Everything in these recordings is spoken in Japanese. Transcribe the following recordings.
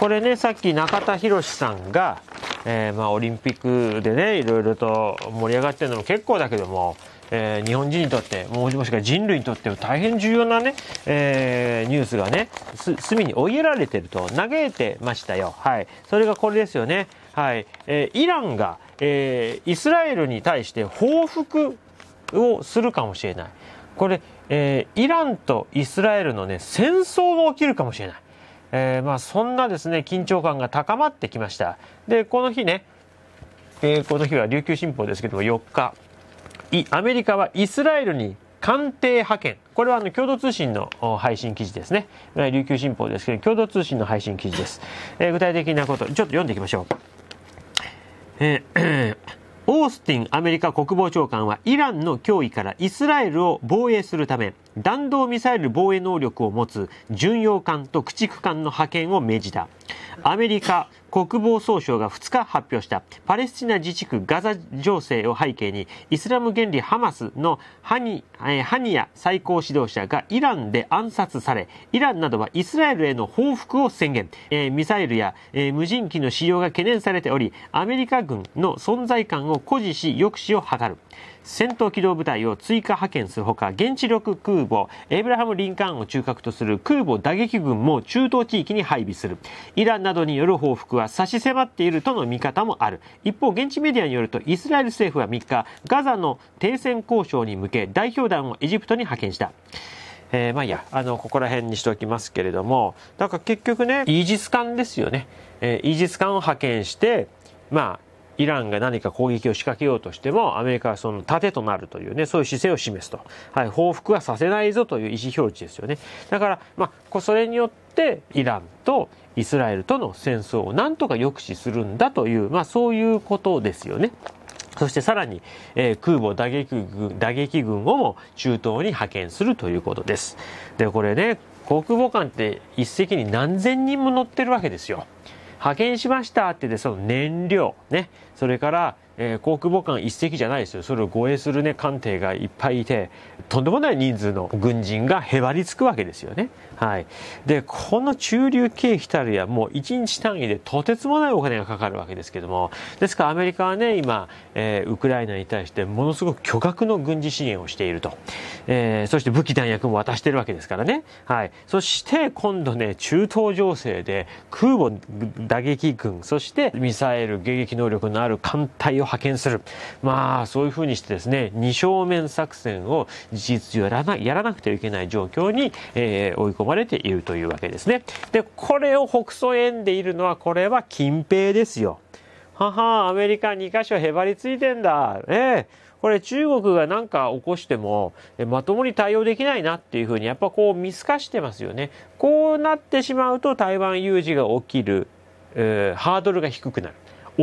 これね、さっき中田宏さんが、えー、まあ、オリンピックでね、いろいろと盛り上がってるのも結構だけども、えー、日本人にとって、もしかしくは人類にとっても大変重要なね、えー、ニュースがね、隅に追いやられてると嘆いてましたよ。はい。それがこれですよね。はい。えー、イランが、えイスラエルに対して報復をするかもしれない。これ、えイランとイスラエルのね、戦争が起きるかもしれない。えー、まあそんなですね緊張感が高まってきましたでこの日ね、えー、この日は琉球新報ですけども4日アメリカはイスラエルに官邸派遣これはあの共同通信の配信記事ですね琉球新報ですけど共同通信の配信記事です、えー、具体的なことちょっと読んでいきましょうえーースティンアメリカ国防長官はイランの脅威からイスラエルを防衛するため弾道ミサイル防衛能力を持つ巡洋艦と駆逐艦の派遣を命じたアメリカ国防総省が2日発表したパレスチナ自治区ガザ情勢を背景にイスラム原理ハマスのハニ,、えハニヤ最高指導者がイランで暗殺されイランなどはイスラエルへの報復を宣言、えミサイルや、え無人機の使用が懸念されておりアメリカ軍の存在感を誇示し抑止を図る戦闘機動部隊を追加派遣するほか現地力空母エブラハム・リンカーンを中核とする空母打撃群も中東地域に配備するイランなどによる報復は差し迫っているとの見方もある一方現地メディアによるとイスラエル政府は3日ガザの停戦交渉に向け代表団をエジプトに派遣したえー、まあいいや、あの、ここら辺にしておきますけれども、だから結局ね、イージス艦ですよね。えー、イージス艦を派遣して、まあ、イランが何か攻撃を仕掛けようとしても、アメリカはその盾となるというね、そういう姿勢を示すと。はい、報復はさせないぞという意思表示ですよね。だから、まあ、それによって、イランとイスラエルとの戦争をなんとか抑止するんだという、まあ、そういうことですよね。そしてさらに、えー、空母打撃軍打撃軍をも中東に派遣するということです。で、これね、航空母艦って一隻に何千人も乗ってるわけですよ。派遣しましたってで、その燃料、ね、それからえー、航空母艦一隻じゃないですよ。それを護衛するね、艦艇がいっぱいいて、とんでもない人数の軍人がへばりつくわけですよね。はい。で、この駐留経費たるや、もう1日単位でとてつもないお金がかかるわけですけども、ですからアメリカはね、今、えー、ウクライナに対してものすごく巨額の軍事支援をしていると。えー、そして武器弾薬も渡してるわけですからね。はい。そして今度ね、中東情勢で空母打撃軍、そしてミサイル迎撃能力のある艦隊を派遣する。まあ、そういうふうにしてですね、二正面作戦を事実上やらなやらなくてはいけない状況に、えー、追い込まれているというわけですね。で、これを北総園でいるのは、これは近平ですよ。はは、アメリカ2カ所へばりついてんだ。ええこれ中国が何か起こしてもまともに対応できないなっていうふうにやっぱこう見透かしてますよね。こうなってしまうと台湾有事が起きる、えー、ハードルが低くなる。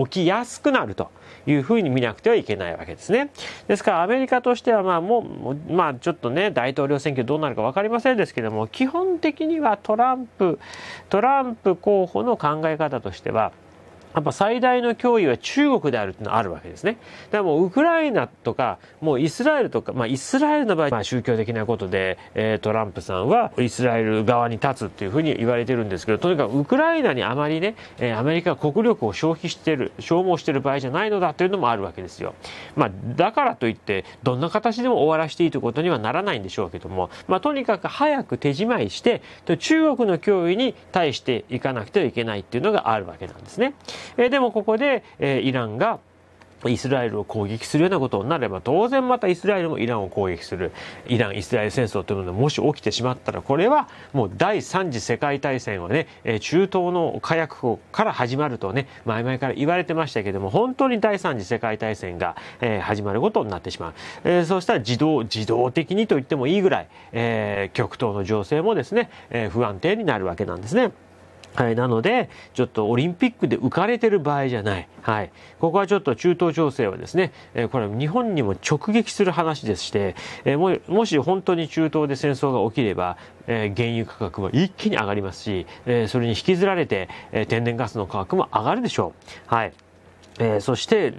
起きやすくなるというふうに見なくてはいけないわけですね。ですからアメリカとしてはまあもう、まあちょっとね、大統領選挙どうなるか分かりませんですけども、基本的にはトランプ、トランプ候補の考え方としては、やっぱ最大の脅威は中国であるっていうのはあるわけですね。だからもうウクライナとか、もうイスラエルとか、まあイスラエルの場合、まあ宗教的なことで、えー、トランプさんはイスラエル側に立つっていうふうに言われてるんですけど、とにかくウクライナにあまりね、えー、アメリカが国力を消費してる、消耗してる場合じゃないのだというのもあるわけですよ。まあだからといって、どんな形でも終わらせていいということにはならないんでしょうけども、まあとにかく早く手じまいして、中国の脅威に対していかなくてはいけないっていうのがあるわけなんですね。えでもここで、えイランがイスラエルを攻撃するようなことになれば当然またイスラエルもイランを攻撃するイラン・イスラエル戦争というものがもし起きてしまったらこれはもう第3次世界大戦はね中東の火薬庫から始まるとね前々から言われてましたけども本当に第3次世界大戦が始まることになってしまう、えー、そうしたら自動自動的にと言ってもいいぐらい、えー、極東の情勢もですね不安定になるわけなんですね。はい、なので、ちょっとオリンピックで浮かれてる場合じゃない。はい。ここはちょっと中東情勢はですね、えー、これは日本にも直撃する話でして、えー、ももし本当に中東で戦争が起きれば、えー、原油価格は一気に上がりますし、えー、それに引きずられて、えー、天然ガスの価格も上がるでしょう。はい。えー、そして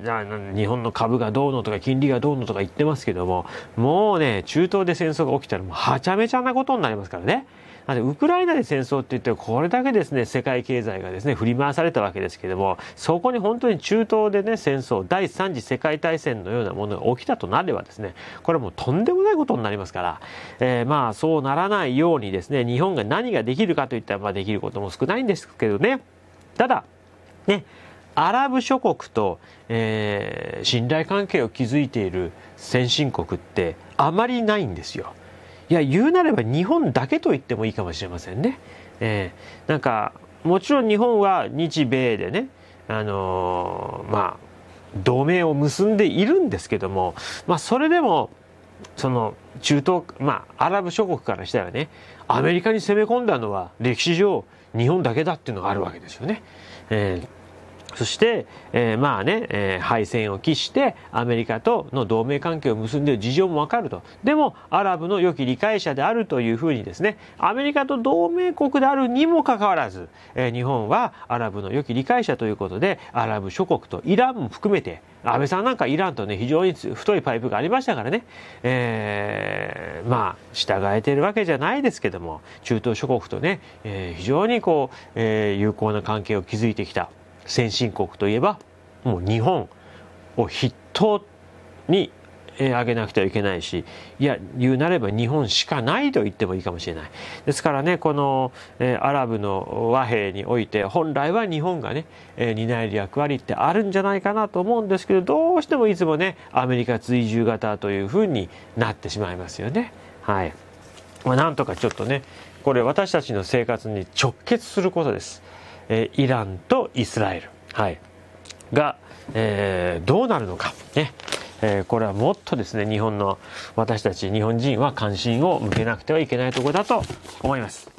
日本の株がどうのとか金利がどうのとか言ってますけどももうね中東で戦争が起きたらもうはちゃめちゃなことになりますからね。あのウクライナで戦争って言ってこれだけですね世界経済がですね振り回されたわけですけどもそこに本当に中東でね戦争第3次世界大戦のようなものが起きたとなればですねこれもうとんでもないことになりますから、えー、まあそうならないようにですね日本が何ができるかといったらまあできることも少ないんですけどねただねアラブ諸国と、えー、信頼関係を築いている先進国ってあまりないんですよ。いや、言うなれば日本だけと言ってもいいかもしれませんね。えー、なんか、もちろん日本は日米でね、あのー、まあ、同盟を結んでいるんですけども、まあ、それでも、その、中東、まあ、アラブ諸国からしたらね、アメリカに攻め込んだのは歴史上日本だけだっていうのがあるわけですよね。えーそして、えー、まあね、えー、敗戦を期してアメリカとの同盟関係を結んでいる事情もわかると。でも、アラブの良き理解者であるというふうにですね、アメリカと同盟国であるにもかかわらず、えー、日本はアラブの良き理解者ということで、アラブ諸国とイランも含めて、安倍さんなんかイランとね、非常に太いパイプがありましたからね、えー、まあ、従えているわけじゃないですけども、中東諸国とね、えー、非常にこう、えー、友好な関係を築いてきた。先進国といえばもう日本を筆頭に挙げなくてはいけないしいや言うなれば日本しかないと言ってもいいかもしれないですからねこの、えアラブの和平において本来は日本がね、え担える役割ってあるんじゃないかなと思うんですけどどうしてもいつもねアメリカ追従型というふうになってしまいますよね。はいまあ、なんとかちょっとねこれ私たちの生活に直結することです。えー、イランとイスラエル、はい、が、えー、どうなるのか、ねえー、これはもっとですね日本の私たち日本人は関心を向けなくてはいけないところだと思います。